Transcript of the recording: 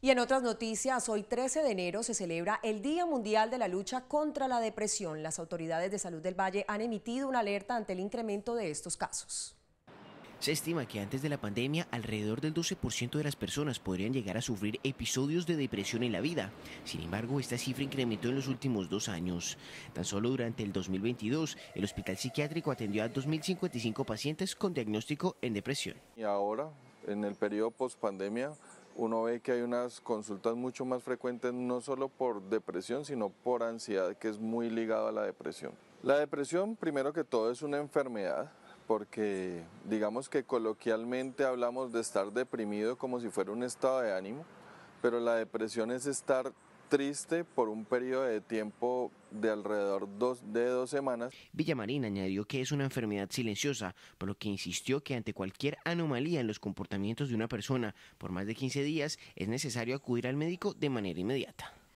Y en otras noticias, hoy 13 de enero se celebra el Día Mundial de la Lucha contra la Depresión. Las autoridades de salud del Valle han emitido una alerta ante el incremento de estos casos. Se estima que antes de la pandemia alrededor del 12% de las personas podrían llegar a sufrir episodios de depresión en la vida. Sin embargo, esta cifra incrementó en los últimos dos años. Tan solo durante el 2022, el Hospital Psiquiátrico atendió a 2.055 pacientes con diagnóstico en depresión. Y ahora, en el periodo post-pandemia, uno ve que hay unas consultas mucho más frecuentes no solo por depresión, sino por ansiedad, que es muy ligado a la depresión. La depresión, primero que todo, es una enfermedad, porque digamos que coloquialmente hablamos de estar deprimido como si fuera un estado de ánimo, pero la depresión es estar triste por un periodo de tiempo de alrededor dos, de dos semanas. Villamarín añadió que es una enfermedad silenciosa, por lo que insistió que ante cualquier anomalía en los comportamientos de una persona por más de 15 días es necesario acudir al médico de manera inmediata.